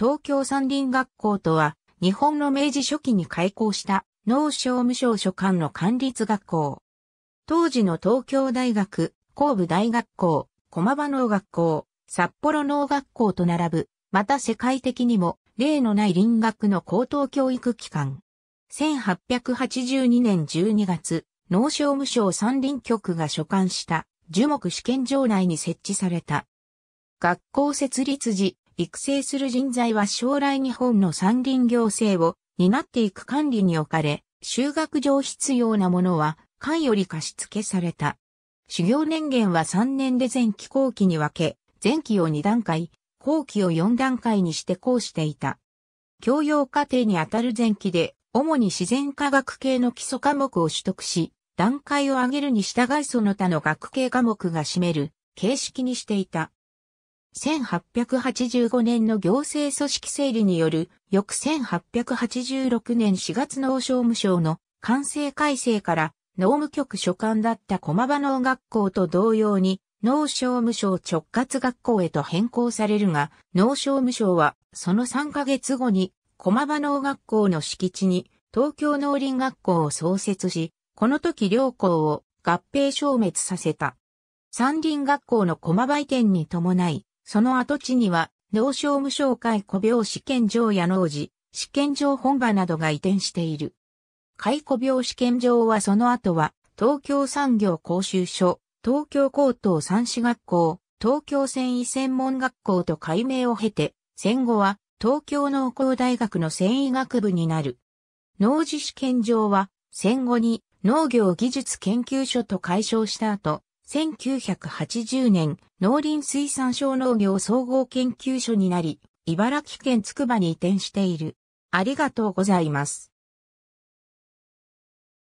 東京三林学校とは、日本の明治初期に開校した農商務省所管の管理学校。当時の東京大学、神戸大学校、駒場農学校、札幌農学校と並ぶ、また世界的にも例のない林学の高等教育機関。1882年12月、農商務省三林局が所管した樹木試験場内に設置された。学校設立時、育成する人材は将来日本の山林行政を担っていく管理に置かれ、修学上必要なものは、官より貸付された。修行年限は3年で前期後期に分け、前期を2段階、後期を4段階にして講していた。教養課程にあたる前期で、主に自然科学系の基礎科目を取得し、段階を上げるに従いその他の学系科目が占める形式にしていた。1885年の行政組織整理による、翌1886年4月の王商務省の完成改正から農務局所管だった駒場農学校と同様に農商務省直轄学校へと変更されるが、農商務省はその3ヶ月後に駒場農学校の敷地に東京農林学校を創設し、この時両校を合併消滅させた。山林学校の駒場移転に伴い、その跡地には、農商務省会古病試験場や農事、試験場本場などが移転している。解雇病試験場はその後は、東京産業講習所、東京高等三種学校、東京繊維専門学校と改名を経て、戦後は東京農工大学の繊維学部になる。農事試験場は戦後に農業技術研究所と解消した後、1980年、農林水産省農業総合研究所になり、茨城県つくばに移転している。ありがとうございます。